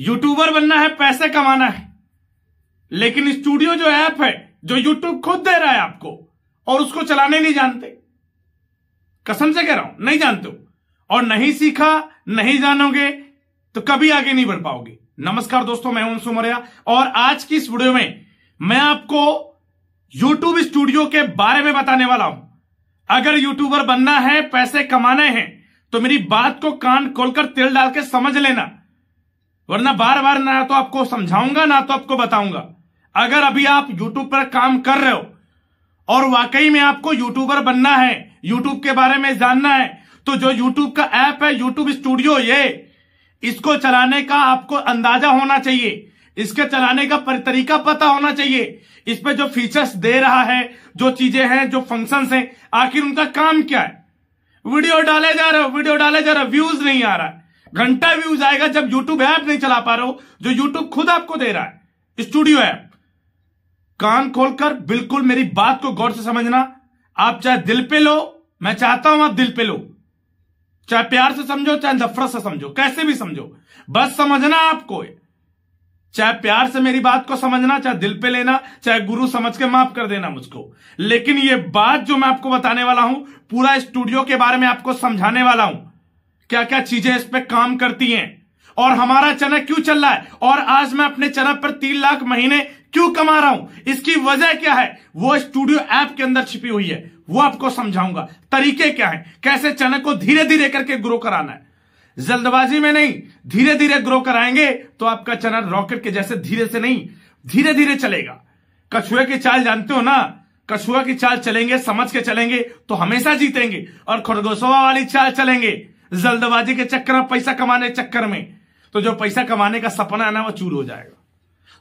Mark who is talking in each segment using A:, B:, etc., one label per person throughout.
A: YouTuber बनना है पैसे कमाना है लेकिन स्टूडियो जो ऐप है जो यूट्यूब खुद दे रहा है आपको और उसको चलाने नहीं जानते कसम से कह रहा हूं नहीं जानते और नहीं सीखा नहीं जानोगे तो कभी आगे नहीं बढ़ पाओगे नमस्कार दोस्तों मैं हूं सुमरिया और आज की इस वीडियो में मैं आपको यूट्यूब स्टूडियो के बारे में बताने वाला हूं अगर यूट्यूबर बनना है पैसे कमाने हैं तो मेरी बात को कान खोलकर तेल डाल के समझ लेना वरना बार बार ना तो आपको समझाऊंगा ना तो आपको बताऊंगा अगर अभी आप यूट्यूब पर काम कर रहे हो और वाकई में आपको यूट्यूबर बनना है यूट्यूब के बारे में जानना है तो जो यूट्यूब का ऐप है यूट्यूब स्टूडियो ये इसको चलाने का आपको अंदाजा होना चाहिए इसके चलाने का तरीका पता होना चाहिए इसमें जो फीचर्स दे रहा है जो चीजें हैं जो फंक्शन हैं आखिर उनका काम क्या है वीडियो डाले जा रहे हो वीडियो डाले जा रहे हो व्यूज नहीं आ रहा है घंटा व्यूज आएगा जब यूट्यूब ऐप नहीं चला पा रहे हो जो यूट्यूब खुद आपको दे रहा है स्टूडियो ऐप कान खोलकर बिल्कुल मेरी बात को गौर से समझना आप चाहे दिल पे लो मैं चाहता हूं आप दिल पे लो चाहे प्यार से समझो चाहे नफरत से समझो कैसे भी समझो बस समझना आपको चाहे प्यार से मेरी बात को समझना चाहे दिल पे लेना चाहे गुरु समझ के माफ कर देना मुझको लेकिन ये बात जो मैं आपको बताने वाला हूं पूरा स्टूडियो के बारे में आपको समझाने वाला हूं क्या क्या चीजें इस पर काम करती हैं और हमारा चना क्यों चल रहा है और आज मैं अपने चना पर तीन लाख महीने क्यों कमा रहा हूं इसकी वजह क्या है वो स्टूडियो ऐप के अंदर छिपी हुई है वो आपको समझाऊंगा तरीके क्या है कैसे चने को धीरे धीरे करके ग्रो कराना है जल्दबाजी में नहीं धीरे धीरे ग्रो कराएंगे तो आपका चना रॉकेट के जैसे धीरे से नहीं धीरे धीरे चलेगा कछुए की चाल जानते हो ना कछुआ की चाल चलेंगे समझ के चलेंगे तो हमेशा जीतेंगे और खरगोशवा वाली चाल चलेंगे जल्दबाजी के चक्कर में पैसा कमाने के चक्कर में तो जो पैसा कमाने का सपना है ना वो चूर हो जाएगा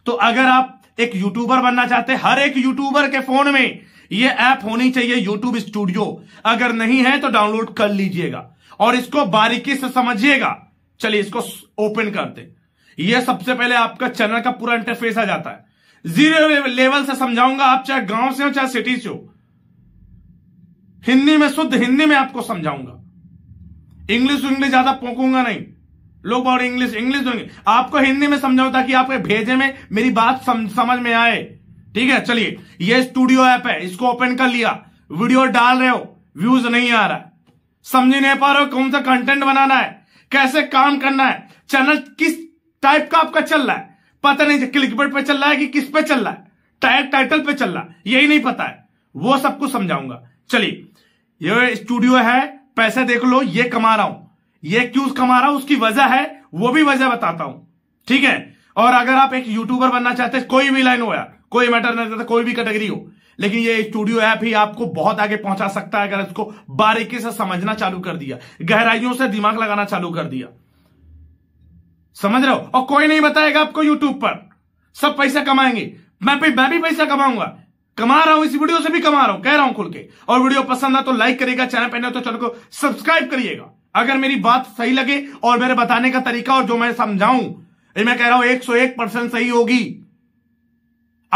A: तो अगर आप एक यूट्यूबर बनना चाहते हैं हर एक यूट्यूबर के फोन में ये ऐप होनी चाहिए यूट्यूब स्टूडियो अगर नहीं है तो डाउनलोड कर लीजिएगा और इसको बारीकी से समझिएगा चलिए इसको ओपन करते ये सबसे पहले आपका चैनल का पूरा इंटरफेस आ जाता है जीरो लेवल से समझाऊंगा आप चाहे गांव से हो चाहे सिटी से हो हिंदी में शुद्ध हिंदी में आपको समझाऊंगा इंग्लिश इंग्लिश ज्यादा पोंकूंगा नहीं लोग और इंग्लिश इंग्लिश बोलेंगे आपको हिंदी में समझाऊं ताकि आपके भेजे में मेरी बात सम, समझ में आए ठीक है चलिए ये स्टूडियो ऐप है इसको ओपन कर लिया वीडियो डाल रहे हो व्यूज नहीं आ रहा है समझ नहीं पा रहे हो कौन सा कंटेंट बनाना है कैसे काम करना है चैनल किस टाइप का आपका चल रहा है पता नहीं क्लिक पे चल रहा है कि किस पे चल रहा है टाइप टाइटल पे चल रहा है यही नहीं पता है वो सब कुछ समझाऊंगा चलिए ये स्टूडियो है पैसे देख लो ये कमा रहा हूं ये क्यों कमा रहा हूं उसकी वजह है वो भी वजह बताता हूं ठीक है और अगर आप एक यूट्यूबर बनना चाहते हैं कोई भी लाइन हो कोई मैटर नहीं करता कोई भी कैटेगरी हो लेकिन ये स्टूडियो ऐप ही आपको बहुत आगे पहुंचा सकता है अगर इसको बारीकी से समझना चालू कर दिया गहराइयों से दिमाग लगाना चालू कर दिया समझ रहे हो और कोई नहीं बताएगा आपको यूट्यूब पर सब पैसा कमाएंगे मैं मैं भी पैसा कमाऊंगा कमा रहा हूं इस वीडियो से भी कमा रहा हूं कह रहा हूं खुल के और वीडियो पसंद आ तो लाइक करेगा चैनल पर तो चैनल को सब्सक्राइब करिएगा अगर मेरी बात सही लगे और मेरे बताने का तरीका और जो मैं समझाऊं ये मैं कह रहा हूं एक सौ एक परसेंट सही होगी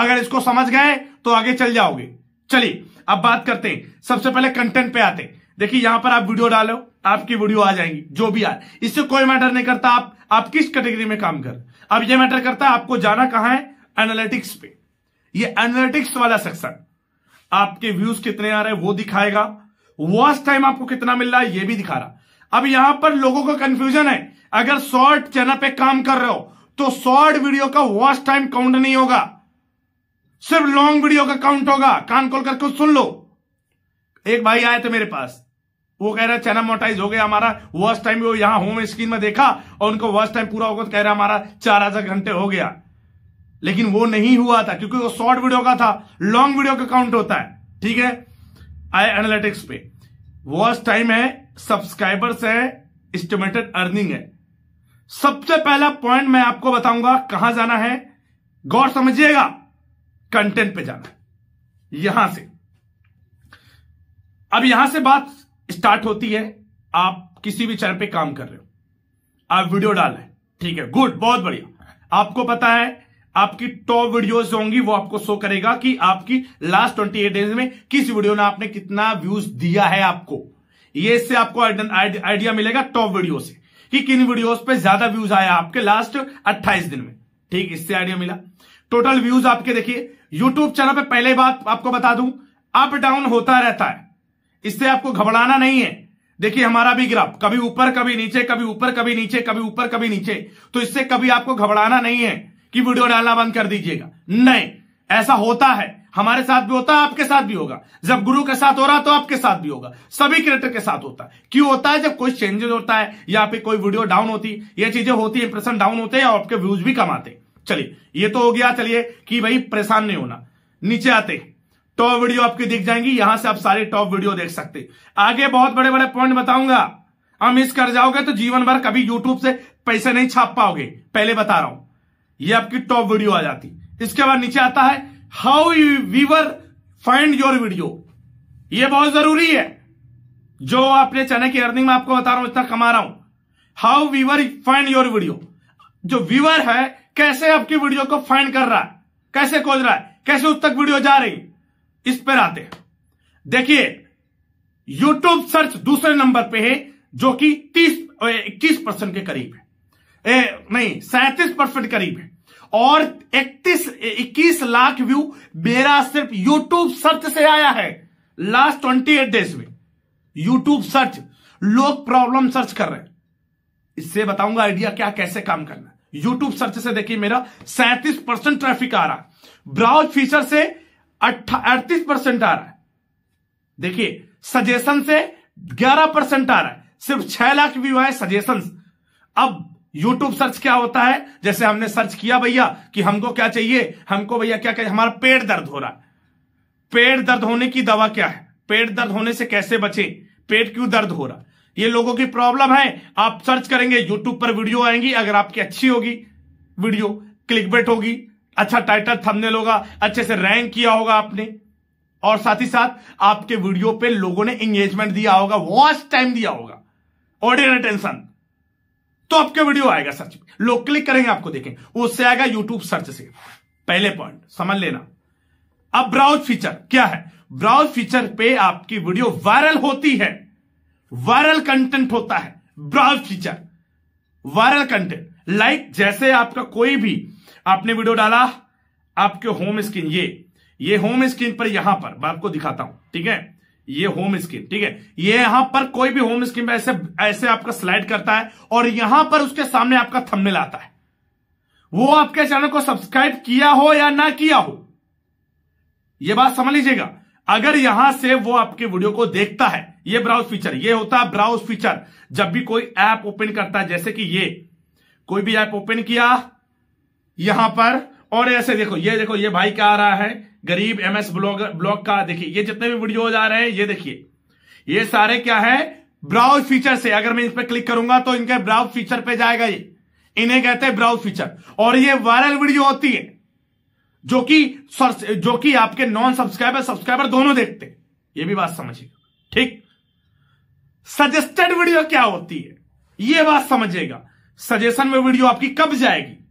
A: अगर इसको समझ गए तो आगे चल जाओगे चलिए अब बात करते हैं सबसे पहले कंटेंट पे आते देखिए यहां पर आप वीडियो डालो आपकी वीडियो आ जाएंगी जो भी आए इससे कोई मैटर नहीं करता आप आप किस कैटेगरी में काम कर अब ये मैटर करता है आपको जाना कहां है एनालिटिक्स पे ये एनालिटिक्स वाला सेक्शन आपके व्यूज कितने आ रहे हैं वो दिखाएगा वॉच टाइम आपको कितना मिल रहा है ये भी दिखा रहा अब यहां पर लोगों का कंफ्यूजन है अगर शॉर्ट चैनल पे काम कर रहे हो तो शॉर्ट वीडियो का वॉच टाइम काउंट नहीं होगा सिर्फ लॉन्ग वीडियो का काउंट होगा कान खोल करके सुन लो एक भाई आए थे मेरे पास वो कह रहा है चैनल मोटाइज हो गया हमारा वर्स्ट टाइम भी वो यहां होम स्क्रीन में देखा और उनको वर्स्ट टाइम पूरा होगा तो कह रहा हमारा चार हजार घंटे हो गया लेकिन वो नहीं हुआ था क्योंकि वो शॉर्ट वीडियो का था लॉन्ग वीडियो का काउंट होता है ठीक है आई एनालिटिक्स पे वॉच टाइम है सब्सक्राइबर्स है एस्टिमेटेड अर्निंग है सबसे पहला पॉइंट मैं आपको बताऊंगा कहां जाना है गौर समझिएगा कंटेंट पे जाना है यहां से अब यहां से बात स्टार्ट होती है आप किसी भी चैनल पे काम कर रहे हो आप वीडियो डाल रहे ठीक है गुड बहुत बढ़िया आपको पता है आपकी टॉप वीडियोस होंगी वो आपको शो करेगा कि आपकी लास्ट ट्वेंटी डेज में किस वीडियो ने आपने कितना व्यूज दिया है आपको ये इससे आपको आइडिया मिलेगा टॉप वीडियो से कि किन वीडियोस पे ज्यादा व्यूज आया आपके लास्ट 28 दिन में ठीक इससे आइडिया मिला टोटल व्यूज आपके देखिए यूट्यूब चैनल पे पहले बात आपको बता दूं अप डाउन होता रहता है इससे आपको घबराना नहीं है देखिए हमारा भी ग्राफ कभी ऊपर कभी नीचे कभी ऊपर कभी नीचे कभी ऊपर कभी नीचे तो इससे कभी आपको घबराना नहीं है कि वीडियो डालना बंद कर दीजिएगा नहीं ऐसा होता है हमारे साथ भी होता है आपके साथ भी होगा जब गुरु के साथ हो रहा तो आपके साथ भी होगा सभी क्रिएटर के साथ होता है क्यों होता है जब कोई चेंजेस होता है या फिर कोई वीडियो डाउन होती ये चीजें होती है इंप्रेशन डाउन होते हैं और आपके व्यूज भी कम आते चलिए ये तो हो गया चलिए कि भाई परेशान नहीं होना नीचे आते टॉप वीडियो आपकी दिख जाएंगी यहां से आप सारे टॉप वीडियो देख सकते आगे बहुत बड़े बड़े पॉइंट बताऊंगा हम इस कर जाओगे तो जीवन भर कभी यूट्यूब से पैसे नहीं छाप पाओगे पहले बता रहा हूं ये आपकी टॉप वीडियो आ जाती इसके बाद नीचे आता है how you viewer find your video ये बहुत जरूरी है जो आपने चैनल की अर्निंग में आपको बता रहा हूं इतना कमा रहा हूं how viewer find your video जो व्यूवर है कैसे आपकी वीडियो को फाइंड कर रहा है कैसे खोज रहा है कैसे उस तक वीडियो जा रही इस पर आते हैं देखिए यूट्यूब सर्च दूसरे नंबर पे है जो कि तीस इक्कीस परसेंट के करीब है ए, नहीं सैंतीस परसेंट करीब है और 31 इक्कीस लाख व्यू मेरा सिर्फ यूट्यूब सर्च से आया है लास्ट ट्वेंटी एट डेज में यूट्यूब सर्च लोग प्रॉब्लम सर्च कर रहे हैं इससे बताऊंगा आइडिया क्या कैसे काम करना यूट्यूब सर्च से देखिए मेरा सैंतीस परसेंट ट्रैफिक आ रहा है ब्राउज फीचर से अड़तीस परसेंट आ रहा है देखिए सजेशन से ग्यारह परसेंट आ रहा है सिर्फ छह लाख व्यू आए सजेशन अब यूट्यूब सर्च क्या होता है जैसे हमने सर्च किया भैया कि हमको क्या चाहिए हमको भैया क्या चाहिए हमारा पेट दर्द हो रहा है पेट दर्द होने की दवा क्या है पेट दर्द होने से कैसे बचे पेट क्यों दर्द हो रहा ये लोगों की प्रॉब्लम है आप सर्च करेंगे यूट्यूब पर वीडियो आएंगी अगर आपकी अच्छी होगी वीडियो क्लिक बेट होगी अच्छा टाइटल थंबनेल होगा अच्छे से रैंक किया होगा आपने और साथ ही साथ आपके वीडियो पे लोगों ने एंगेजमेंट दिया होगा वॉच टाइम दिया होगा ऑडियो अटेंशन तो आपके वीडियो आएगा सर्च में लोग क्लिक करेंगे आपको देखेंगे उससे आएगा यूट्यूब सर्च से पहले पॉइंट समझ लेना अब ब्राउज फीचर क्या है ब्राउज फीचर पे आपकी वीडियो वायरल होती है वायरल कंटेंट होता है browse feature viral content like जैसे आपका कोई भी आपने वीडियो डाला आपके होम स्क्रीन ये ये होम स्क्रीन पर यहां पर मैं आपको दिखाता हूं ठीक है ये होम स्कीम ठीक है ये यहां पर कोई भी होम स्कीम ऐसे ऐसे आपका स्लाइड करता है और यहां पर उसके सामने आपका थंबनेल आता है वो आपके चैनल को सब्सक्राइब किया हो या ना किया हो ये बात समझ लीजिएगा अगर यहां से वो आपके वीडियो को देखता है ये ब्राउज फीचर ये होता है ब्राउज फीचर जब भी कोई ऐप ओपन करता है जैसे कि ये कोई भी ऐप ओपन किया यहां पर और ऐसे देखो ये देखो ये भाई क्या आ रहा है गरीब एमएस ब्लॉगर ब्लॉग का देखिए ये जितने भी वीडियो आ रहे हैं ये देखिए ये सारे क्या है ब्राउज फीचर से अगर मैं इस पर क्लिक करूंगा तो इनके ब्राउज फीचर पे जाएगा ये इन्हें कहते हैं ब्राउज फीचर और ये वायरल वीडियो होती है जो कि जो कि आपके नॉन सब्सक्राइबर सब्सक्राइबर दोनों देखते हैं ये भी बात समझिएगा ठीक सजेस्टेड वीडियो क्या होती है ये बात समझिएगा सजेशन में वीडियो आपकी कब जाएगी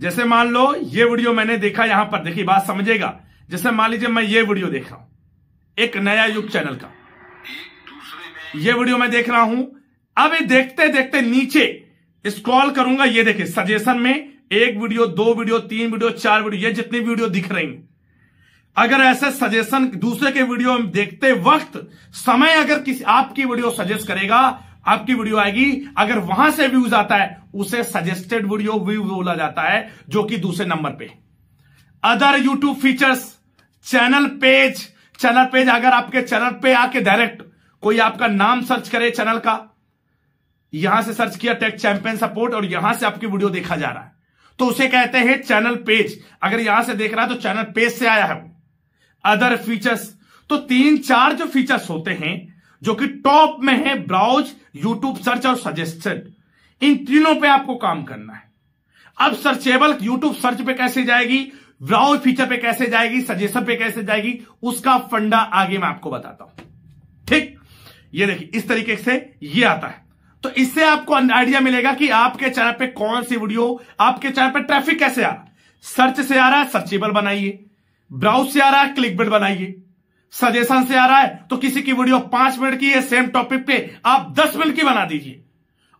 A: जैसे मान लो ये वीडियो मैंने देखा यहां पर देखिए बात समझेगा जैसे मान लीजिए मैं ये वीडियो देख रहा हूं एक नया युग चैनल का ये वीडियो मैं देख रहा हूं अब ये देखते देखते नीचे स्क्रॉल करूंगा ये देखिए सजेशन में एक वीडियो दो वीडियो तीन वीडियो चार वीडियो ये जितनी वीडियो दिख रही है अगर ऐसे सजेशन दूसरे के वीडियो देखते वक्त समय अगर किसी आपकी वीडियो सजेस्ट करेगा आपकी वीडियो आएगी अगर वहां से व्यूज आता है उसे सजेस्टेड वीडियो व्यू बोला जाता है जो कि दूसरे नंबर पे other YouTube features channel page channel page अगर आपके चैनल पे आके डायरेक्ट कोई आपका नाम सर्च करे चैनल का यहां से सर्च किया टेक चैंपियन सपोर्ट और यहां से आपकी वीडियो देखा जा रहा है तो उसे कहते हैं चैनल पेज अगर यहां से देख रहा है तो चैनल पेज से आया है अदर फीचर्स तो तीन चार जो फीचर्स होते हैं जो कि टॉप में है ब्राउज यूट्यूब सर्च और सजेस्टेड इन तीनों पे आपको काम करना है अब सर्चेबल यूट्यूब सर्च पे कैसे जाएगी ब्राउज फीचर पे कैसे जाएगी सजेशन पे कैसे जाएगी उसका फंडा आगे मैं आपको बताता हूं ठीक ये देखिए इस तरीके से ये आता है तो इससे आपको आइडिया मिलेगा कि आपके चैनल पे कौन सी वीडियो आपके चैनल पे ट्रैफिक कैसे आ रहा सर्च से आ रहा है सर्चेबल बनाइए ब्राउज से आ रहा है क्लिक बनाइए सजेशन से आ रहा है तो किसी की वीडियो पांच मिनट की है सेम टॉपिक पे आप दस मिनट की बना दीजिए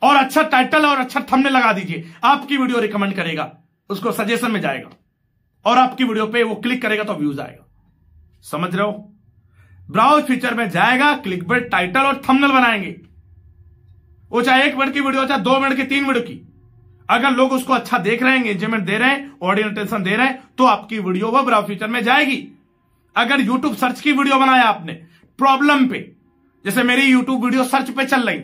A: और अच्छा टाइटल और अच्छा थंबनेल लगा दीजिए आपकी वीडियो रिकमेंड करेगा उसको सजेशन में जाएगा और आपकी वीडियो पे वो क्लिक करेगा तो व्यूज आएगा समझ रहे हो ब्राउज फीचर में जाएगा क्लिक बेट टाइटल और थंबनेल बनाएंगे वो चाहे एक मिनट की वीडियो चाहे दो मिनट की तीन मिनट की अगर लोग उसको अच्छा देख रहे हैं एंगेजमेंट दे रहे हैं ऑडियो अटेंशन दे रहे हैं तो आपकी वीडियो वह ब्राउज फीचर में जाएगी अगर यूट्यूब सर्च की वीडियो बनाया आपने प्रॉब्लम पे जैसे मेरी यूट्यूब वीडियो सर्च पे चल रही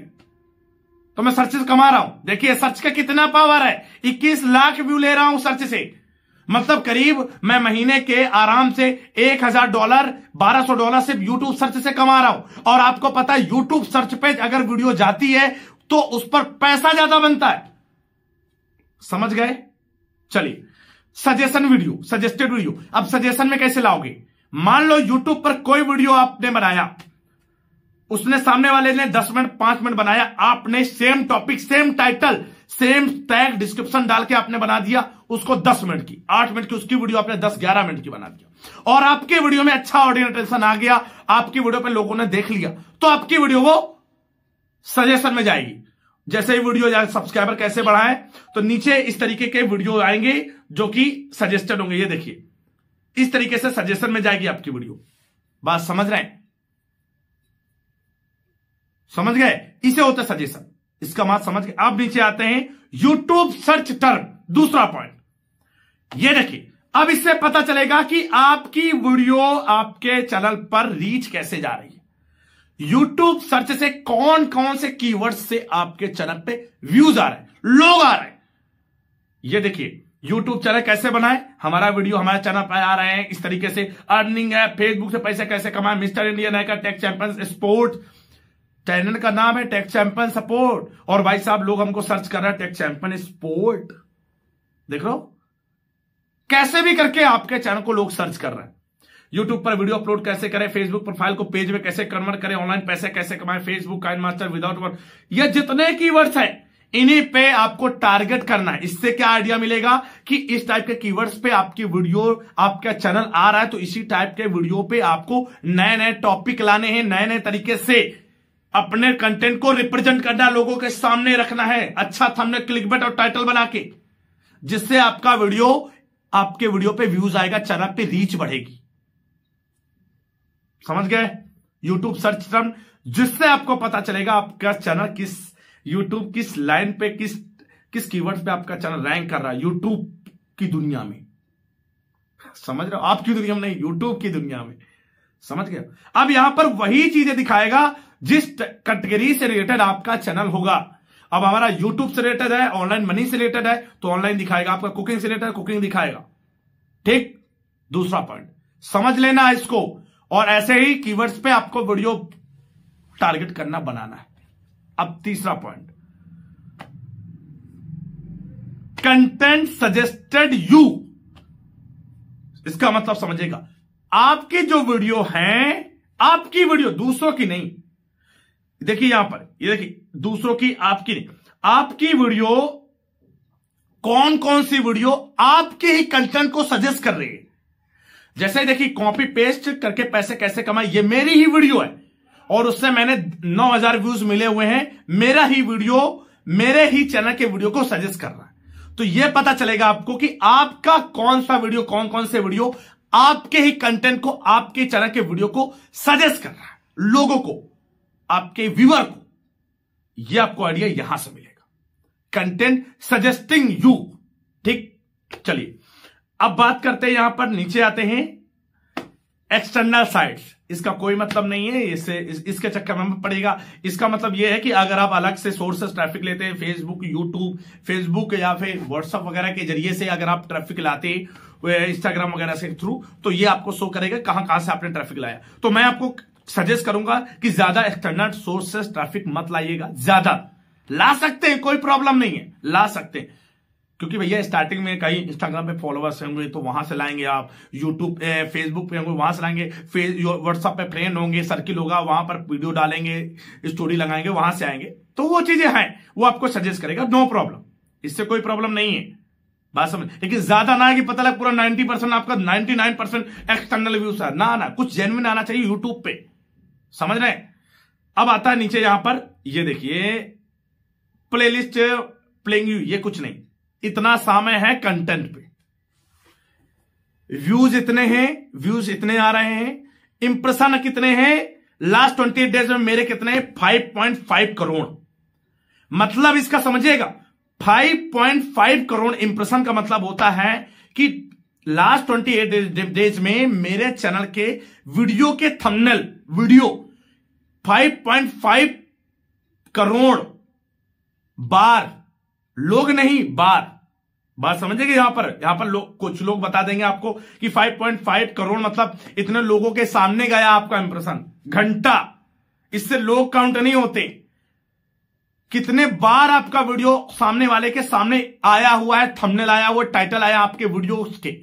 A: तो मैं सर्चेस कमा रहा हूं देखिए सर्च का कितना पावर है 21 लाख व्यू ले रहा हूं सर्च से मतलब करीब मैं महीने के आराम से एक हजार डॉलर बारह सौ डॉलर सिर्फ यूट्यूब सर्च से कमा रहा हूं और आपको पता है यूट्यूब सर्च पे अगर वीडियो जाती है तो उस पर पैसा ज्यादा बनता है समझ गए चलिए सजेशन वीडियो सजेस्टेड वीडियो अब सजेशन में कैसे लाओगे मान लो यूट्यूब पर कोई वीडियो आपने बनाया उसने सामने वाले ने दस मिनट पांच मिनट बनाया आपने same topic same title same tag description डाल के आपने बना दिया उसको दस मिनट की आठ मिनट की उसकी वीडियो आपने दस ग्यारह मिनट की बना दिया और आपके वीडियो में अच्छा ऑडियंटेशन आ गया आपकी वीडियो पर लोगों ने देख लिया तो आपकी वीडियो वो सजेशन में जाएगी जैसे ही वीडियो सब्सक्राइबर कैसे बढ़ाएं तो नीचे इस तरीके के वीडियो आएंगे जो कि सजेस्टेड होंगे ये देखिए इस तरीके से सजेशन में जाएगी आपकी वीडियो बात समझ रहे हैं समझ गए इसे होता सजेशन इसका बात समझ गए आप नीचे आते हैं यूट्यूब सर्च टर्म दूसरा पॉइंट ये देखिए अब इससे पता चलेगा कि आपकी वीडियो आपके चैनल पर रीच कैसे जा रही है यूट्यूब सर्च से कौन कौन से कीवर्ड्स से आपके चैनल पे व्यूज आ रहे हैं लोग आ रहे हैं ये देखिए यूट्यूब चैनल कैसे बनाए हमारा वीडियो हमारे चैनल पर आ रहे हैं इस तरीके से अर्निंग है फेसबुक से पैसे कैसे कमाए मिस्टर इंडियन है टेक चैंपियंस स्पोर्ट चैनल का नाम है टेक चैंपियन सपोर्ट और भाई साहब लोग हमको सर्च कर रहे हैं टेक चैंपियन स्पोर्ट देख लो कैसे भी करके आपके चैनल को लोग सर्च कर रहे हैं यूट्यूब पर वीडियो अपलोड कैसे करें फेसबुक प्रोफाइल को पेज में कैसे कन्वर्ट करें ऑनलाइन पैसे कैसे कमाएं Facebook coin master without work ये जितने की वर्ड्स हैं इन्हीं पे आपको टारगेट करना है इससे क्या आइडिया मिलेगा कि इस टाइप के कीवर्ड्स पे आपकी वीडियो आपका चैनल आ रहा है तो इसी टाइप के वीडियो पे आपको नए नए टॉपिक लाने हैं नए नए तरीके से अपने कंटेंट को रिप्रेजेंट करना लोगों के सामने रखना है अच्छा थमने क्लिक बेट और टाइटल बना के जिससे आपका वीडियो आपके वीडियो पे व्यूज आएगा चैनल पे रीच बढ़ेगी समझ गए यूट्यूब सर्च टर्म जिससे आपको पता चलेगा आपका चैनल किस यूट्यूब किस लाइन पे किस किस कीवर्ड्स पे आपका चैनल रैंक कर रहा है यूट्यूब की दुनिया में समझ रहे हो आपकी दुनिया में नहीं यूट्यूब की दुनिया में समझ गया अब यहां पर वही चीजें दिखाएगा जिस कैटेगरी से रिलेटेड आपका चैनल होगा अब हमारा यूट्यूब से रिलेटेड है ऑनलाइन मनी से रिलेटेड है तो ऑनलाइन दिखाएगा आपका कुकिंग से रिलेटेड कुकिंग दिखाएगा ठीक दूसरा पॉइंट समझ लेना इसको और ऐसे ही कीवर्ड्स पे आपको वीडियो टारगेट करना बनाना है अब तीसरा पॉइंट कंटेंट सजेस्टेड यू इसका मतलब समझेगा आपकी जो वीडियो है आपकी वीडियो दूसरों की नहीं देखिए यहां पर ये देखिए दूसरों की आपकी नहीं आपकी वीडियो कौन कौन सी वीडियो आपके ही कंटेंट को सजेस्ट कर रही है जैसे देखिए कॉपी पेस्ट करके पैसे कैसे कमाए ये मेरी ही वीडियो है और उससे मैंने 9000 व्यूज मिले हुए हैं मेरा ही वीडियो मेरे ही चैनल के वीडियो को सजेस्ट कर रहा है तो यह पता चलेगा आपको कि आपका कौन सा वीडियो कौन कौन से वीडियो आपके ही कंटेंट को आपके चैनल के वीडियो को सजेस्ट कर रहा है लोगों को आपके व्यूअर को यह आपको आइडिया यहां से मिलेगा कंटेंट सजेस्टिंग यू ठीक चलिए अब बात करते हैं यहां पर नीचे आते हैं एक्सटर्नल साइड इसका कोई मतलब नहीं है इससे इस, इसके चक्कर में पड़ेगा इसका मतलब यह है कि अगर आप अलग से सोर्सेस ट्रैफिक लेते हैं फेसबुक यूट्यूब फेसबुक या फिर व्हाट्सअप वगैरह के जरिए से अगर आप ट्रैफिक लाते इंस्टाग्राम वगैरह से थ्रू तो ये आपको शो करेगा कहां कहां से आपने ट्रैफिक लाया तो मैं आपको सजेस्ट करूंगा कि ज्यादा एक्सटर्नल सोर्सेस ट्रैफिक मत लाइएगा ज्यादा ला सकते हैं कोई प्रॉब्लम नहीं है ला सकते हैं क्योंकि भैया स्टार्टिंग में कई इंस्टाग्राम पे फॉलोअर्स होंगे तो वहां से लाएंगे आप यूट्यूब पे फेसबुक पे होंगे वहां से लाएंगे व्हाट्सअप पे फ्रेंड होंगे सर्किल होगा वहां पर वीडियो डालेंगे स्टोरी लगाएंगे वहां से आएंगे तो वो चीजें हैं वो आपको सजेस्ट करेगा नो प्रॉब्लम इससे कोई प्रॉब्लम नहीं है बात समझ लेकिन ज्यादा ना है कि पता लग पूरा नाइनटी परसेंट आपका नाइन परसेंट एक्सटर्नल व्यूज है ना ना कुछ जेनविन आना चाहिए यूट्यूब पे समझ रहे हैं अब आता है नीचे यहां पर ये देखिए प्लेलिस्ट प्लेइंग यू ये कुछ नहीं इतना समय है कंटेंट पे व्यूज इतने हैं व्यूज इतने आ रहे हैं इंप्रेशन कितने हैं लास्ट ट्वेंटी डेज में मेरे कितने हैं 5.5 करोड़ मतलब इसका समझिएगा 5.5 करोड़ इंप्रेशन का मतलब होता है कि लास्ट एट डेज में मेरे चैनल के वीडियो के थंबनेल वीडियो 5.5 करोड़ बार लोग नहीं बार बात समझेंगे यहां पर यहां पर लो, कुछ लोग बता देंगे आपको कि 5.5 करोड़ मतलब इतने लोगों के सामने गया आपका इंप्रेशन घंटा इससे लोग काउंट नहीं होते कितने बार आपका वीडियो सामने वाले के सामने आया हुआ है थंबनेल आया हुआ टाइटल आया आपके वीडियो के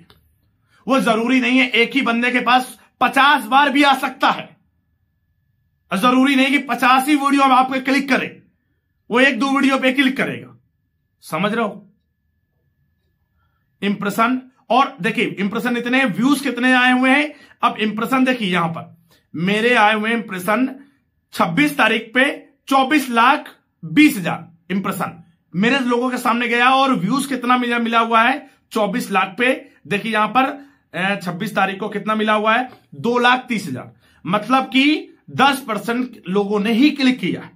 A: वो जरूरी नहीं है एक ही बंदे के पास पचास बार भी आ सकता है जरूरी नहीं कि पचास ही वीडियो आपके क्लिक करें वो एक दो वीडियो पे क्लिक करेगा समझ रहे हो इंप्रेशन और देखिए इंप्रेशन इतने हैं व्यूज कितने आए हुए हैं अब इंप्रेशन देखिए यहां पर मेरे आए हुए इंप्रेशन 26 तारीख पे 24 लाख बीस हजार इंप्रेशन मेरे लोगों के सामने गया और व्यूज कितना मिला मिला हुआ है 24 लाख पे देखिए यहां पर 26 तारीख को कितना मिला हुआ है दो लाख तीस हजार मतलब कि 10 परसेंट लोगों ने ही क्लिक किया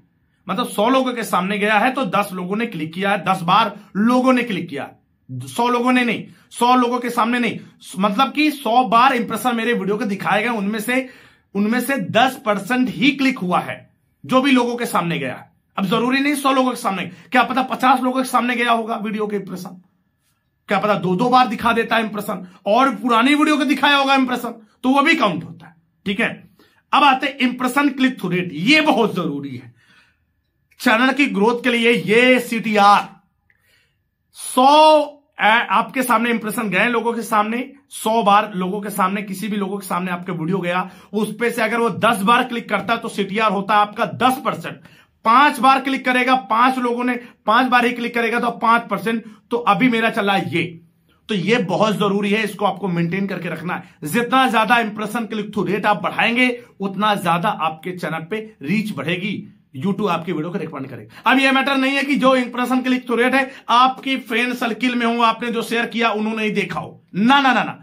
A: मतलब 100 लोगों के सामने गया है तो 10 लोगों ने क्लिक किया है दस बार लोगों ने क्लिक किया है सौ लोगों ने नहीं सौ लोगों के सामने नहीं मतलब कि सौ बार इंप्रेशन मेरे वीडियो को दिखाए गए उनमें से उनमें से दस परसेंट ही क्लिक हुआ है जो भी लोगों के सामने गया है अब जरूरी नहीं सौ लोगों के सामने क्या पता पचास लोगों के सामने गया होगा वीडियो के इंप्रेशन क्या पता दो दो बार दिखा देता है इंप्रेशन और पुरानी वीडियो को दिखाया होगा इंप्रेशन तो वह भी काउंट होता है ठीक है अब आते हैं इंप्रेशन क्लिक थ्रू रेट ये बहुत जरूरी है चैनल की ग्रोथ के लिए ये सीटीआर सौ आपके सामने इंप्रेशन गए लोगों के सामने सौ बार लोगों के सामने किसी भी लोगों के सामने आपके वीडियो गया उस पे से अगर वो दस बार क्लिक करता है तो सीटीआर होता है आपका दस परसेंट पांच बार क्लिक करेगा पांच लोगों ने पांच बार ही क्लिक करेगा तो पांच परसेंट तो अभी मेरा चला ये तो ये बहुत जरूरी है इसको आपको मेंटेन करके रखना है जितना ज्यादा इंप्रेशन क्लिक थ्रू रेट आप बढ़ाएंगे उतना ज्यादा आपके चैनल पे रीच बढ़ेगी यूट्यूब आपकी वीडियो को रिकमेंड करे अब यह मैटर नहीं है कि जो इंप्रेशन क्लिक थ्रू रेट है आपकी फ्रेंड सर्किल में हो आपने जो शेयर किया उन्होंने ही देखा हो ना ना ना ना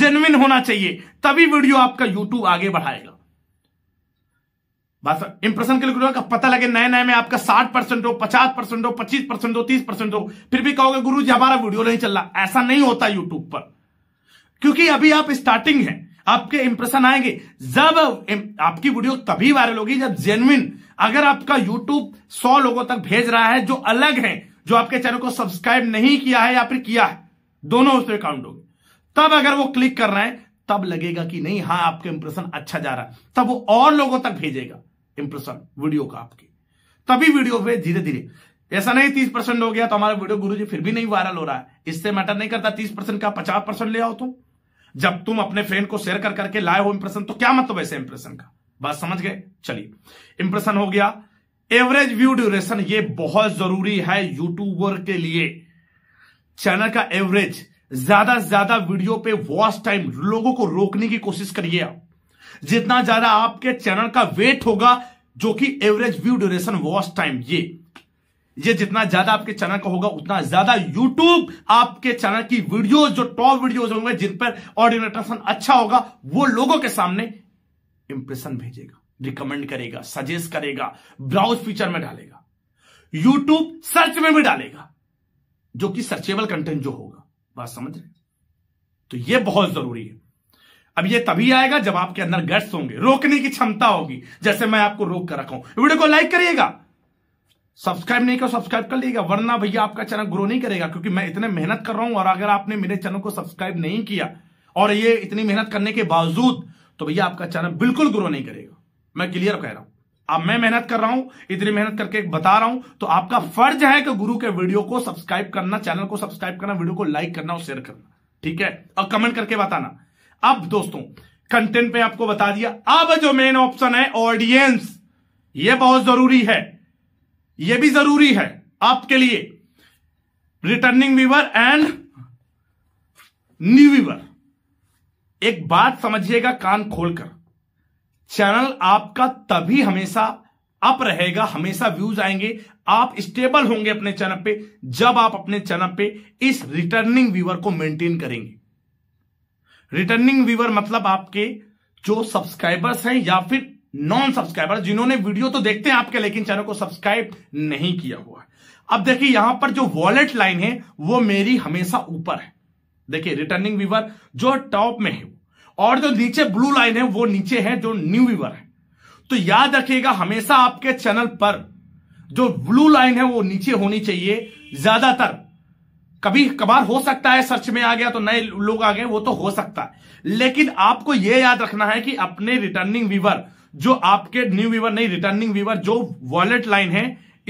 A: जेनविन होना चाहिए तभी वीडियो आपका यूट्यूब आगे बढ़ाएगा बस इंप्रेशन क्लिक का पता लगे नए नए में आपका साठ परसेंट हो पचास परसेंट हो पच्चीस परसेंट हो तीस परसेंट हो फिर भी कहोगे गुरु जी हमारा वीडियो नहीं चल रहा ऐसा नहीं होता यूट्यूब पर क्योंकि अभी आप स्टार्टिंग है आपके इंप्रेशन आएंगे जब आपकी वीडियो तभी वायरल होगी जब जेनविन अगर आपका यूट्यूब सौ लोगों तक भेज रहा है जो अलग है जो आपके चैनल को सब्सक्राइब नहीं किया है या फिर किया है दोनों उसमें काउंट होगी तब अगर वो क्लिक कर रहे हैं तब लगेगा कि नहीं हाँ आपका इंप्रेशन अच्छा जा रहा है तब वो और लोगों तक भेजेगा इंप्रेशन वीडियो का आपके तभी वीडियो पे धीरे धीरे ऐसा नहीं तीस परसेंट हो गया तो हमारा वीडियो गुरुजी फिर भी नहीं वायरल हो रहा है इससे मैटर नहीं करता तीस परसेंट का पचास परसेंट ले आओ तुम जब तुम अपने फ्रेंड को शेयर कर करके लाए हो इंप्रेशन तो क्या मतलब ऐसे इंप्रेशन का बात समझ गए चलिए इंप्रेशन हो गया एवरेज व्यू ड्यूरेशन ये बहुत जरूरी है यूट्यूबर के लिए चैनल का एवरेज ज्यादा से ज्यादा वीडियो पे वॉच टाइम लोगों को रोकने की कोशिश करिए आप जितना ज्यादा आपके चैनल का वेट होगा जो कि average view duration watch time ये ये जितना ज्यादा आपके चैनल का होगा उतना ज्यादा यूट्यूब आपके चैनल की वीडियोस जो टॉप वीडियोस होंगे जिन पर ऑडियो अट्रैक्शन अच्छा होगा वो लोगों के सामने इंप्रेशन भेजेगा रिकमेंड करेगा सजेस्ट करेगा ब्राउज फीचर में डालेगा यूट्यूब सर्च में भी डालेगा जो कि सर्चेबल कंटेंट जो होगा बात समझ रहे तो यह बहुत जरूरी है अब ये तभी आएगा जब आपके अंदर गट्स होंगे रोकने की क्षमता होगी जैसे मैं आपको रोक कर रखा हूं वीडियो को लाइक करिएगा सब्सक्राइब नहीं कर सब्सक्राइब कर लीजिएगा वरना भैया आपका चैनल ग्रो नहीं करेगा क्योंकि मैं इतने मेहनत कर रहा हूं और अगर आपने मेरे चैनल को सब्सक्राइब नहीं किया और ये इतनी मेहनत करने के बावजूद तो भैया आपका चैनल बिल्कुल ग्रो नहीं करेगा मैं क्लियर कह रहा हूं अब मैं मेहनत कर रहा हूं इतनी मेहनत करके बता रहा हूं तो आपका फर्ज है कि गुरु के वीडियो को सब्सक्राइब करना चैनल को सब्सक्राइब करना वीडियो को लाइक करना और शेयर करना ठीक है और कमेंट करके बताना अब दोस्तों कंटेंट पे आपको बता दिया अब जो मेन ऑप्शन है ऑडियंस ये बहुत जरूरी है यह भी जरूरी है आपके लिए returning viewer and new viewer एक बात समझिएगा कान खोलकर चैनल आपका तभी हमेशा अप रहेगा हमेशा व्यूज आएंगे आप स्टेबल होंगे अपने चैनल पे जब आप अपने चैनल पे इस रिटर्निंग व्यूवर को मेंटेन करेंगे रिटर्निंग व्यूवर मतलब आपके जो सब्सक्राइबर्स हैं या फिर नॉन सब्सक्राइबर जिन्होंने वीडियो तो देखते हैं आपके लेकिन चैनल को सब्सक्राइब नहीं किया हुआ अब देखिए यहां पर जो वॉलेट लाइन है वो मेरी हमेशा ऊपर है देखिए रिटर्निंग व्यूवर जो टॉप में है और जो नीचे ब्लू लाइन है वो नीचे है जो न्यू व्यूवर है तो याद रखिएगा हमेशा आपके चैनल पर जो ब्लू लाइन है वो नीचे होनी चाहिए ज्यादातर कभी कभार हो सकता है सर्च में आ गया तो नए लोग आ गए वो तो हो सकता है लेकिन आपको यह याद रखना है कि अपने रिटर्निंग व्यूवर जो आपके न्यू वीवर नहीं रिटर्निंग वीवर जो वॉलेट लाइन है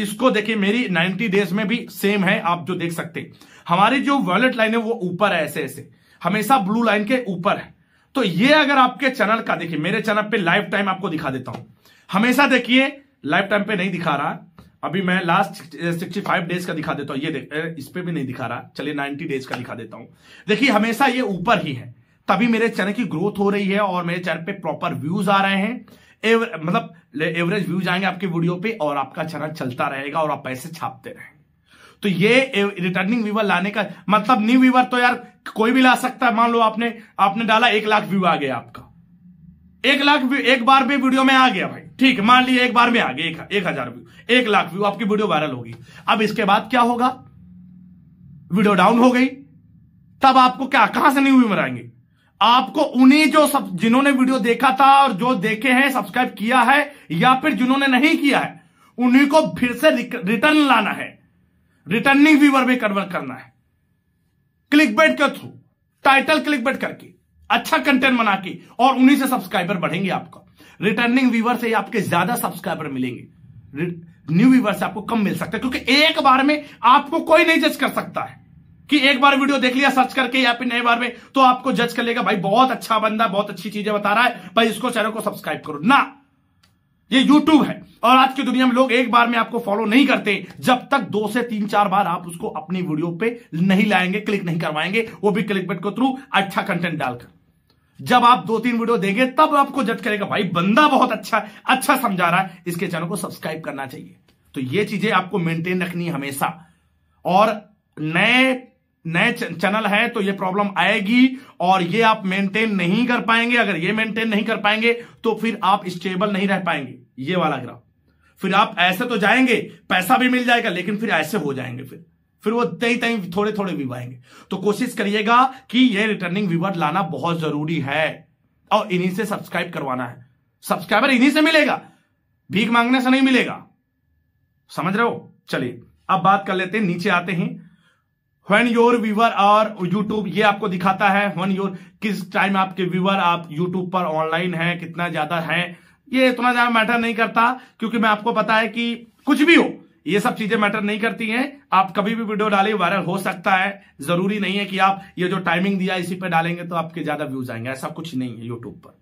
A: इसको देखिए मेरी 90 डेज में भी सेम है आप जो देख सकते हमारी जो वॉलेट लाइन है वो ऊपर है ऐसे ऐसे हमेशा ब्लू लाइन के ऊपर है तो ये अगर आपके चैनल का देखिए मेरे चैनल पे लाइफ टाइम आपको दिखा देता हूं हमेशा देखिए लाइफ टाइम पे नहीं दिखा रहा अभी मैं लास्ट 65 डेज का दिखा देता हूं ये देख इस पर भी नहीं दिखा रहा चलिए 90 डेज का दिखा देता हूं देखिए हमेशा ये ऊपर ही है तभी मेरे चैनल की ग्रोथ हो रही है और मेरे चैनल पे प्रॉपर व्यूज आ रहे हैं एवर, मतलब एवरेज व्यूज आएंगे आपके वीडियो पे और आपका चैनल चलता रहेगा और आप पैसे छापते रहे तो ये रिटर्निंग व्यूवर लाने का मतलब न्यू व्यूवर तो यार कोई भी ला सकता है मान लो आपने आपने डाला एक लाख व्यू आ गया आपका एक लाख एक बार भी वीडियो में आ गया भाई ठीक है मान लीजिए एक बार में आ गया एक, एक हजार व्यू एक लाख व्यू आपकी वीडियो वायरल होगी अब इसके बाद क्या होगा वीडियो डाउन हो गई तब आपको क्या कहां से न्यू व्यूवर आएंगे आपको उन्हीं जो सब जिन्होंने वीडियो देखा था और जो देखे हैं सब्सक्राइब किया है या फिर जिन्होंने नहीं किया है उन्हीं को फिर से रिटर्न लाना है रिटर्निंग व्यूवर में कन्वर्ट करना है क्लिक बेट के थ्रू टाइटल क्लिक बेट करके अच्छा कंटेंट बना के और उन्हीं से सब्सक्राइबर बढ़ेंगे आपको रिटर्निंग व्यूवर से आपके ज्यादा सब्सक्राइबर मिलेंगे न्यू व्यूवर से आपको कम मिल सकता है क्योंकि एक बार में आपको कोई नहीं जज कर सकता है कि एक बार वीडियो देख लिया सर्च करके या फिर नए बार में तो आपको जज कर लेगा भाई बहुत अच्छा बंदा बहुत अच्छी चीजें बता रहा है भाई इसको चैनल को सब्सक्राइब करो ना ये यूट्यूब है और आज की दुनिया में लोग एक बार में आपको फॉलो नहीं करते जब तक दो से तीन चार बार आप उसको अपनी वीडियो पे नहीं लाएंगे क्लिक नहीं करवाएंगे वो भी क्लिक बेट के थ्रू अच्छा कंटेंट डालकर जब आप दो तीन वीडियो देंगे तब आपको जज करेगा भाई बंदा बहुत अच्छा अच्छा समझा रहा है इसके चैनल को सब्सक्राइब करना चाहिए तो ये चीजें आपको मेंटेन रखनी है हमेशा और नए नए चैनल है तो ये प्रॉब्लम आएगी और ये आप मेंटेन नहीं कर पाएंगे अगर ये मेंटेन नहीं कर पाएंगे तो फिर आप स्टेबल नहीं रह पाएंगे ये वाला ग्राफ फिर आप ऐसे तो जाएंगे पैसा भी मिल जाएगा लेकिन फिर ऐसे हो जाएंगे फिर फिर वो तई तई थोड़े थोड़े व्यू आएंगे तो कोशिश करिएगा कि ये रिटर्निंग व्यूवर लाना बहुत जरूरी है और इन्हीं से सब्सक्राइब करवाना है सब्सक्राइबर इन्हीं से मिलेगा भीख मांगने से नहीं मिलेगा समझ रहे हो चलिए अब बात कर लेते हैं नीचे आते हैं वेन योर व्यूवर और यूट्यूब ये आपको दिखाता है वन योर किस टाइम आपके व्यूवर आप यूट्यूब पर ऑनलाइन है कितना ज्यादा है ये इतना ज्यादा मैटर नहीं करता क्योंकि मैं आपको पता है कि कुछ भी हो ये सब चीजें मैटर नहीं करती हैं आप कभी भी वीडियो डालें वायरल हो सकता है जरूरी नहीं है कि आप ये जो टाइमिंग दिया इसी पे डालेंगे तो आपके ज्यादा व्यूज आएंगे ऐसा कुछ नहीं है यूट्यूब पर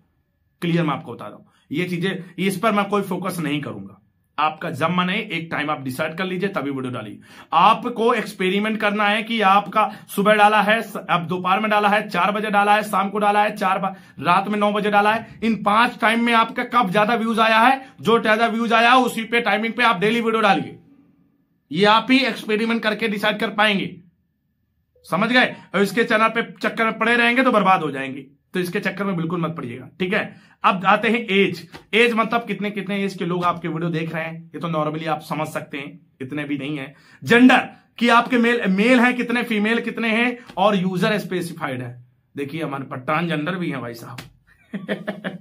A: क्लियर मैं आपको बता रहा हूं ये चीजें इस पर मैं कोई फोकस नहीं करूंगा आपका मन है एक टाइम आप डिसाइड कर लीजिए तभी वीडियो डालिए आपको एक्सपेरिमेंट करना है कि आपका सुबह डाला है अब दोपहर में डाला है चार बजे डाला है शाम को डाला है चार रात में नौ बजे डाला है इन पांच टाइम में आपका कब ज्यादा व्यूज आया है जो ज्यादा व्यूज आया है उसी पे टाइमिंग पे आप डेली वीडियो डालिए ये आप ही एक्सपेरिमेंट करके डिसाइड कर पाएंगे समझ गए और इसके चैनल पे चक्कर में पड़े रहेंगे तो बर्बाद हो जाएंगे तो इसके चक्कर में बिल्कुल मत पड़िएगा ठीक है अब आते हैं एज एज मतलब कितने कितने एज के लोग आपके वीडियो देख रहे हैं ये तो नॉर्मली आप समझ सकते हैं इतने भी नहीं है जेंडर कि आपके मेल मेल है कितने फीमेल कितने हैं और यूजर स्पेसिफाइड है देखिए हमारे पर ट्रांसजेंडर भी है भाई साहब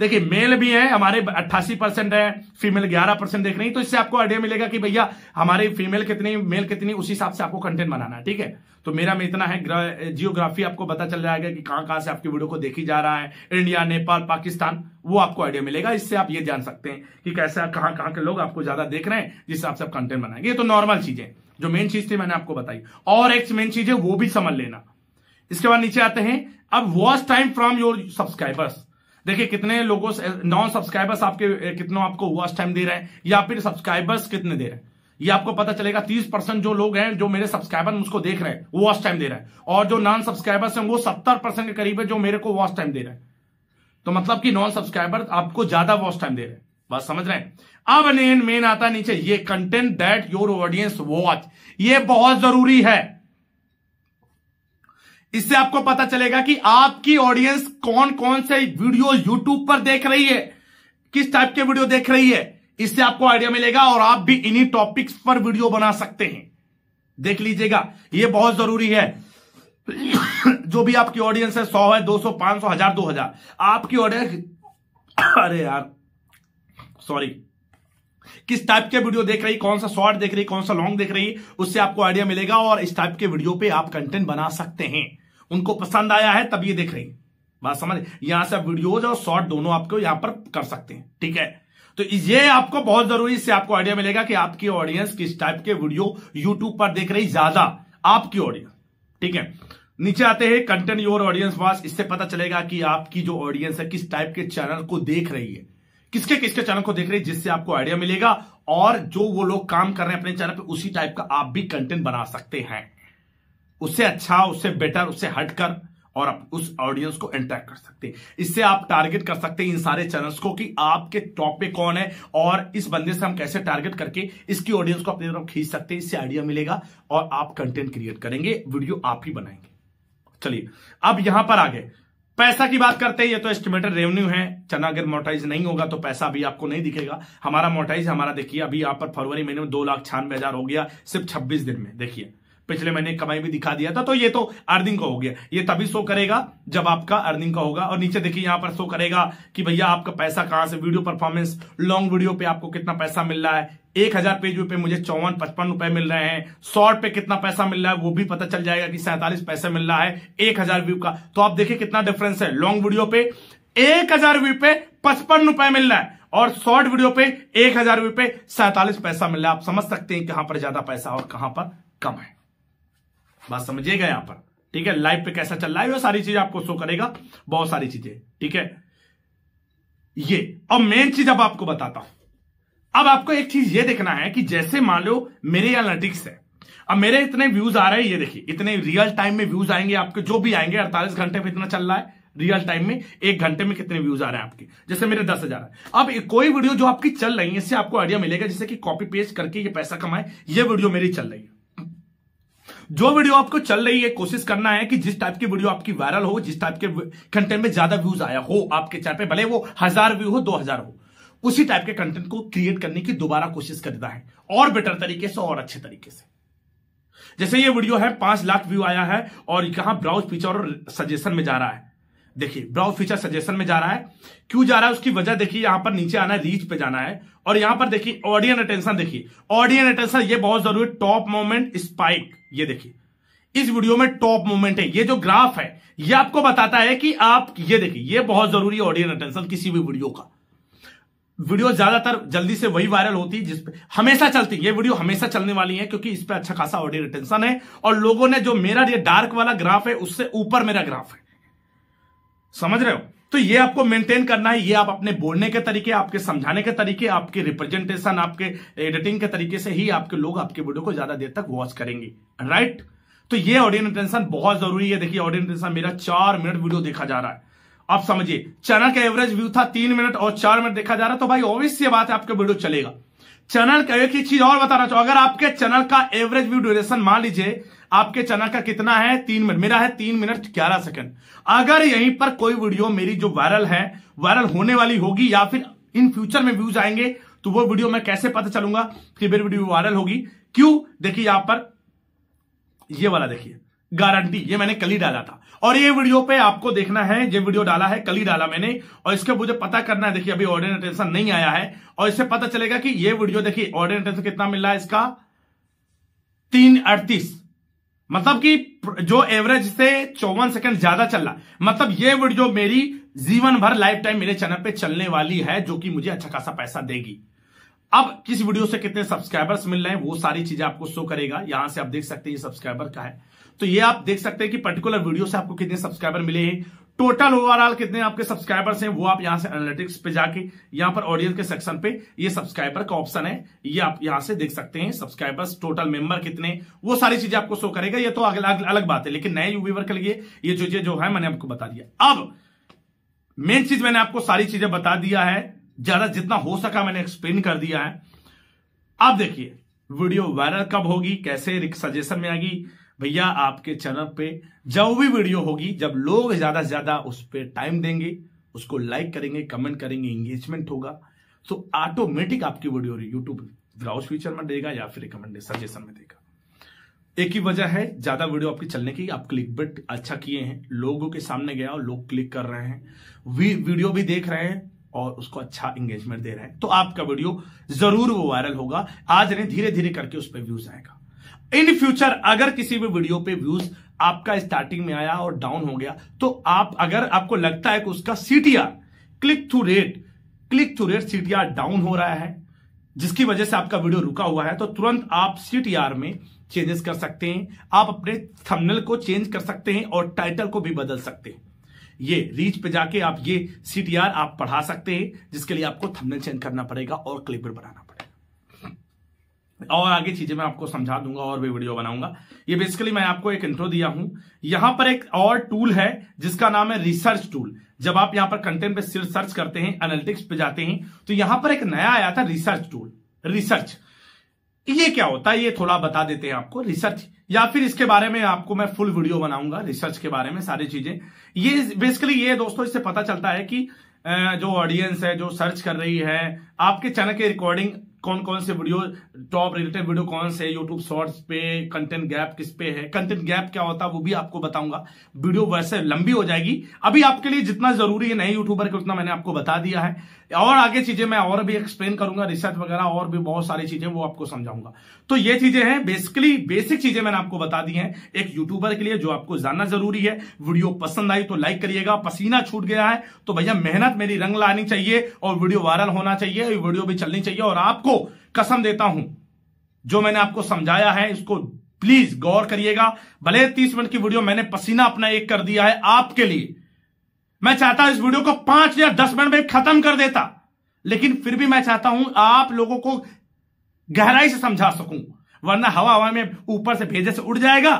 A: देखिए मेल भी है हमारे 88 परसेंट है फीमेल 11 परसेंट देख रही हैं तो इससे आपको आइडिया मिलेगा कि भैया हमारे फीमेल कितनी मेल कितनी उसी हिसाब से आपको कंटेंट बनाना है ठीक है तो मेरा में इतना है जियोग्राफी आपको पता चल जाएगा कि कहां कहां से आपकी वीडियो को देखी जा रहा है इंडिया नेपाल पाकिस्तान वो आपको आइडिया मिलेगा इससे आप ये जान सकते हैं कि कैसे कहां कहां के लोग आपको ज्यादा देख रहे हैं जिस हिसाब से आप कंटेंट बनाएंगे ये तो नॉर्मल चीजें जो मेन चीज थी मैंने आपको बताई और एक मेन चीज है वो भी समझ लेना इसके बाद नीचे आते हैं अब watch time from your subscribers देखिए कितने लोगों से नॉन सब्सक्राइबर्स आपके कितनों आपको वॉच टाइम दे रहे हैं या फिर सब्सक्राइबर्स कितने दे रहे हैं ये आपको पता चलेगा तीस परसेंट जो लोग हैं जो मेरे सब्सक्राइबर मुझको देख रहे हैं वो वॉस्ट टाइम दे रहे हैं और जो नॉन सब्सक्राइबर्स हैं वो सत्तर परसेंट के करीब है जो मेरे को वॉस्ट टाइम दे रहे हैं तो मतलब कि नॉन सब्सक्राइबर आपको ज्यादा वॉस्ट टाइम दे रहे हैं बस समझ रहे हैं अब मेन आता नीचे ये content that your audience watch ये बहुत जरूरी है इससे आपको पता चलेगा कि आपकी ऑडियंस कौन कौन से वीडियो यूट्यूब पर देख रही है किस टाइप के वीडियो देख रही है इससे आपको आइडिया मिलेगा और आप भी इन्हीं टॉपिक्स पर वीडियो बना सकते हैं देख लीजिएगा ये बहुत जरूरी है जो भी आपकी ऑडियंस है सौ है दो सौ पांच सौ हजार दो हजार आपकी ऑडियंस अरे यार सॉरी किस टाइप के वीडियो देख रही कौन सा शॉर्ट देख रही कौन सा लॉन्ग देख रही उससे आपको आइडिया मिलेगा और इस टाइप के वीडियो पे आप कंटेंट बना सकते हैं उनको पसंद आया है तब ये देख रही बात समझ यहां से आप वीडियोज और शॉर्ट दोनों आपको यहां पर कर सकते हैं ठीक है तो ये आपको बहुत जरूरी इससे आपको आइडिया मिलेगा कि आपकी ऑडियंस किस टाइप के वीडियो यूट्यूब पर देख रही ज्यादा आपकी ऑडियंस ठीक है नीचे आते हैं कंटेंट योर ऑडियंस वास इससे पता चलेगा कि आपकी जो ऑडियंस है किस टाइप के चैनल को देख रही है किसके किसके चैनल को देख रही है जिससे आपको आइडिया मिलेगा और जो वो लोग काम कर रहे हैं अपने चैनल पे उसी टाइप का आप भी कंटेंट बना सकते हैं उससे अच्छा उससे बेटर उससे हटकर और आप उस ऑडियंस को इंटरेक्ट कर सकते हैं इससे आप टारगेट कर सकते हैं इन सारे चैनल्स को कि आपके टॉप पे कौन है और इस बंदे से हम कैसे टारगेट करके इसकी ऑडियंस को अपनी तरफ खींच सकते हैं इससे आइडिया मिलेगा और आप कंटेंट क्रिएट करेंगे वीडियो आप ही बनाएंगे चलिए अब यहां पर आगे पैसा की बात करते हैं ये तो एस्टिमेटेड रेवेन्यू है चना अगर मोटाइज नहीं होगा तो पैसा अभी आपको नहीं दिखेगा हमारा मोटाइज हमारा देखिए अभी यहां पर फरवरी महीने में दो लाख छियानवे हजार हो गया सिर्फ छब्बीस दिन में देखिए पिछले महीने कमाई भी दिखा दिया था तो ये तो अर्निंग का हो गया ये तभी शो करेगा जब आपका अर्निंग का होगा और नीचे देखिए यहां पर शो करेगा कि भैया आपका पैसा कहां से वीडियो परफॉर्मेंस लॉन्ग वीडियो पे आपको कितना पैसा मिल रहा है एक हजार पेज पे मुझे चौवन पचपन रुपए मिल रहे हैं शॉर्ट पे कितना पैसा मिल रहा है वो भी पता चल जाएगा कि सैंतालीस पैसे मिल रहा है एक हजार व्यू का तो आप देखिए कितना डिफरेंस है लॉन्ग वीडियो पे एक हजार व्यू पे पचपन रुपए मिल रहा है और शॉर्ट वीडियो पे एक हजार रुपए पे सैतालीस पैसा मिल रहा है आप समझ सकते हैं कहां पर ज्यादा पैसा और कहां पर कम है बात समझिएगा यहां पर ठीक है लाइव पे कैसा चल रहा है वो सारी चीज आपको शो करेगा बहुत सारी चीजें ठीक है ये और मेन चीज अब आपको बताता हूं अब आपको एक चीज ये देखना है कि जैसे मान लो मेरे एनालिटिक्स है अब मेरे इतने व्यूज आ रहे हैं ये देखिए इतने रियल टाइम में व्यूज आएंगे आपके जो भी आएंगे अड़तालीस घंटे में इतना चल रहा है रियल टाइम में एक घंटे में कितने व्यूज आ रहे हैं आपके जैसे मेरे दस हजार अब कोई वीडियो जो आपकी चल रही है इससे आपको आइडिया मिलेगा जैसे कि कॉपी पेस्ट करके ये पैसा कमाए ये वीडियो मेरी चल रही है जो वीडियो आपको चल रही है कोशिश करना है कि जिस टाइप की वीडियो आपकी वायरल हो जिस टाइप के कंटेंट में ज्यादा व्यूज आया हो आपके चैनल पे भले वो हजार व्यू हो दो हजार हो उसी टाइप के कंटेंट को क्रिएट करने की दोबारा कोशिश करता है और बेटर तरीके से और अच्छे तरीके से जैसे ये वीडियो है पांच लाख व्यू आया है और यहां ब्राउज फीचर और सजेशन में जा रहा है देखिए ब्राउज फीचर सजेशन में जा रहा है क्यों जा रहा है उसकी वजह देखिए यहां पर नीचे आना है रीच पे जाना है और यहां पर देखिए ऑडियन अटेंशन देखिए ऑडियन अटेंशन ये बहुत जरूरी टॉप मोमेंट स्पाइक ये देखिए इस वीडियो में टॉप मूवमेंट है ये जो ग्राफ है ये आपको बताता है कि आप ये देखिए ये बहुत जरूरी है ऑडियन अटेंशन किसी भी वीडियो का वीडियो ज्यादातर जल्दी से वही वायरल होती है जिसपे हमेशा चलती ये वीडियो हमेशा चलने वाली है क्योंकि इस पर अच्छा खासा ऑडियन अटेंशन है और लोगों ने जो मेरा ये डार्क वाला ग्राफ है उससे ऊपर मेरा ग्राफ है समझ रहे हो तो ये आपको मेंटेन करना है ये आप अपने बोलने के तरीके आपके समझाने के तरीके आपके रिप्रेजेंटेशन आपके एडिटिंग के तरीके से ही आपके लोग आपके वीडियो को ज्यादा देर तक वॉच करेंगे राइट तो ये ऑडियो बहुत जरूरी है देखिए ऑडियो मेरा चार मिनट वीडियो देखा जा रहा है आप समझिए चैनल का एवरेज व्यू था तीन मिनट और चार मिनट देखा जा रहा है तो भाई ऑब्वियस ये बात है आपका वीडियो चलेगा चैनल का एक ही चीज और बताना चाहूं अगर आपके चैनल का एवरेज व्यू ड्यूरेशन मान लीजिए आपके चैनल का कितना है तीन मिनट मेरा है तीन मिनट ग्यारह सेकंड अगर यहीं पर कोई वीडियो मेरी जो वायरल है वायरल होने वाली होगी या फिर इन फ्यूचर में व्यूज आएंगे तो वो वीडियो मैं कैसे पता चलूंगा कि मेरी वीडियो वायरल होगी क्यों देखिए यहां पर ये वाला देखिए गारंटी ये मैंने कल ही डाला था और ये वीडियो पे आपको देखना है ये वीडियो डाला है कल ही डाला मैंने और इसके मुझे पता करना है देखिए अभी ऑर्डर अटेंशन नहीं आया है और इससे पता चलेगा कि ये वीडियो देखिए ऑर्डर अटेंशन कितना मिल रहा है इसका तीन अड़तीस मतलब कि जो एवरेज से चौवन सेकंड ज्यादा चल रहा मतलब ये वीडियो मेरी जीवन भर लाइफ टाइम मेरे चैनल पर चलने वाली है जो कि मुझे अच्छा खासा पैसा देगी अब किस वीडियो से कितने सब्सक्राइबर्स मिल रहे हैं वो सारी चीजें आपको शो करेगा यहां से आप देख सकते हैं ये सब्सक्राइबर का है तो ये आप देख सकते हैं कि पर्टिकुलर वीडियो से आपको कितने सब्सक्राइबर मिले हैं टोटल ओवरऑल कितने आपके सब्सक्राइबर्स हैं वो आप यहां से एनालिटिक्स पे जाके यहां पर ऑडियंस के सेक्शन पे ये सब्सक्राइबर का ऑप्शन है ये आप यहां से देख सकते हैं सब्सक्राइबर्स टोटल मेंबर कितने वो सारी चीजें आपको शो करेगा ये तो अलग, अलग, अलग बात है लेकिन नए व्यूवर के लिए ये चीजें जो है मैंने आपको बता दिया अब मेन चीज मैंने आपको सारी चीजें बता दिया है ज्यादा जितना हो सका मैंने एक्सप्लेन कर दिया है अब देखिए वीडियो वायरल कब होगी कैसे सजेशन में आएगी भैया आपके चैनल पे जब भी वीडियो होगी जब लोग ज्यादा से ज्यादा उस पर टाइम देंगे उसको लाइक करेंगे कमेंट करेंगे एंगेजमेंट होगा तो ऑटोमेटिक आपकी वीडियो यूट्यूब ब्राउज फीचर में देगा या फिर रिकमेंडेड सजेशन में देगा एक ही वजह है ज्यादा वीडियो आपके चलने की आप क्लिक बट अच्छा किए हैं लोगों के सामने गया और लोग क्लिक कर रहे हैं वी, वीडियो भी देख रहे हैं और उसको अच्छा एंगेजमेंट दे रहे हैं तो आपका वीडियो जरूर वो वायरल होगा आज नहीं धीरे धीरे करके उस पर व्यूज आएगा इन फ्यूचर अगर किसी भी वीडियो पे व्यूज आपका स्टार्टिंग में आया और डाउन हो गया तो आप अगर आपको लगता है कि उसका CTR click through rate click through rate CTR down हो रहा है जिसकी वजह से आपका वीडियो रुका हुआ है तो तुरंत आप सीटीआर में चेंजेस कर सकते हैं आप अपने थंबनेल को चेंज कर सकते हैं और टाइटल को भी बदल सकते हैं ये रीच पे जाके आप ये सीटीआर आप पढ़ा सकते हैं जिसके लिए आपको थंबनेल चेंज करना पड़ेगा और क्लिपर बनाना और आगे चीजें मैं आपको समझा दूंगा और भी वीडियो बनाऊंगा ये बेसिकली मैं आपको एक इंट्रो दिया हूं यहां पर एक और टूल है जिसका नाम है रिसर्च टूल जब आप यहां पर कंटेंट पे सर्च करते हैं एनालिटिक्स पे जाते हैं तो यहां पर एक नया आया था रिसर्च टूल रिसर्च ये क्या होता है ये थोड़ा बता देते हैं आपको रिसर्च या फिर इसके बारे में आपको मैं फुल वीडियो बनाऊंगा रिसर्च के बारे में सारी चीजें ये बेसिकली ये दोस्तों इससे पता चलता है कि जो ऑडियंस है जो सर्च कर रही है आपके चैनल के रिकॉर्डिंग कौन कौन से वीडियो टॉप रिलेटेड वीडियो कौन से यूट्यूब शॉर्ट्स पे कंटेंट गैप किस पे है कंटेंट गैप क्या होता है वो भी आपको बताऊंगा वीडियो वैसे लंबी हो जाएगी अभी आपके लिए जितना जरूरी है नए यूट्यूबर के उतना मैंने आपको बता दिया है और आगे चीजें मैं और भी एक्सप्लेन करूंगा रिसर्च वगैरह और भी बहुत सारी चीजें वो आपको समझाऊंगा तो ये चीजें हैं बेसिकली बेसिक चीजें मैंने आपको बता दी हैं एक यूट्यूबर के लिए जो आपको जानना जरूरी है वीडियो पसंद आई तो लाइक करिएगा पसीना छूट गया है तो भैया मेहनत मेरी रंग लानी चाहिए और वीडियो वायरल होना चाहिए वीडियो भी चलनी चाहिए और आपको आपको कसम देता हूं जो मैंने आपको समझाया है इसको प्लीज गौर करिएगा भले तीस मिनट की वीडियो मैंने पसीना अपना एक कर दिया है आपके लिए मैं चाहता इस वीडियो को पांच या दस मिनट में खत्म कर देता लेकिन फिर भी मैं चाहता हूं आप लोगों को गहराई से समझा सकूं वरना हवा हवा में ऊपर से भेजे से उड़ जाएगा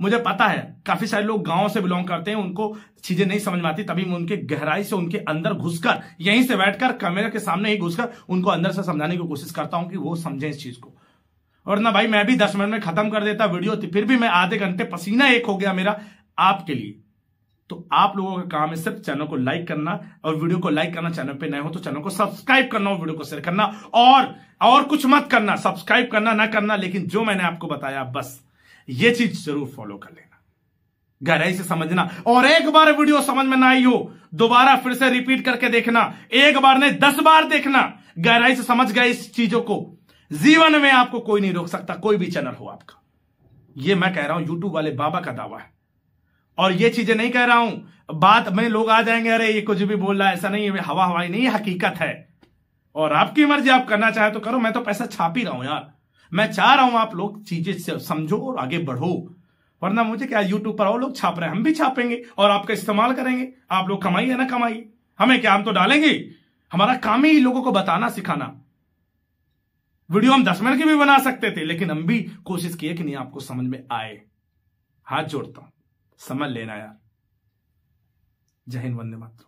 A: मुझे पता है काफी सारे लोग गांव से बिलोंग करते हैं उनको चीजें नहीं समझ में आती तभी मैं उनके गहराई से उनके अंदर घुसकर यहीं से बैठकर कैमरे के सामने ही घुसकर उनको अंदर से समझाने की कोशिश करता हूं कि वो समझें इस चीज को और ना भाई मैं भी दस मिनट में खत्म कर देता वीडियो तो फिर भी मैं आधे घंटे पसीना एक हो गया मेरा आपके लिए तो आप लोगों का काम है सिर्फ चैनल को लाइक करना और वीडियो को लाइक करना चैनल पे नए हो तो चैनल को सब्सक्राइब करना और वीडियो को शेयर करना और और कुछ मत करना सब्सक्राइब करना ना करना लेकिन जो मैंने आपको बताया बस ये चीज जरूर फॉलो कर लेना गहराई से समझना और एक बार वीडियो समझ में ना आई हो दोबारा फिर से रिपीट करके देखना एक बार नहीं दस बार देखना गहराई से समझ गए इस चीजों को जीवन में आपको कोई नहीं रोक सकता कोई भी चैनल हो आपका ये मैं कह रहा हूं यूट्यूब वाले बाबा का दावा है और ये चीजें नहीं कह रहा हूं बात में लोग आ जाएंगे अरे ये कुछ भी बोल रहा है ऐसा नहीं है हवा हवाई नहीं हकीकत है और आपकी मर्जी आप करना चाहे तो करो मैं तो पैसा छाप ही रहा हूं यार मैं चाह रहा हूं आप लोग चीजें समझो और आगे बढ़ो वरना मुझे क्या यूट्यूब पर और लोग छाप रहे हैं हम भी छापेंगे और आपका इस्तेमाल करेंगे आप लोग कमाइए ना कमाई हमें क्या हम तो डालेंगे हमारा काम ही लोगों को बताना सिखाना वीडियो हम दस मिनट की भी बना सकते थे लेकिन हम भी कोशिश किए कि नहीं आपको समझ में आए हाथ जोड़ता हूं समझ लेना यार जय हिंद वंदे मातृ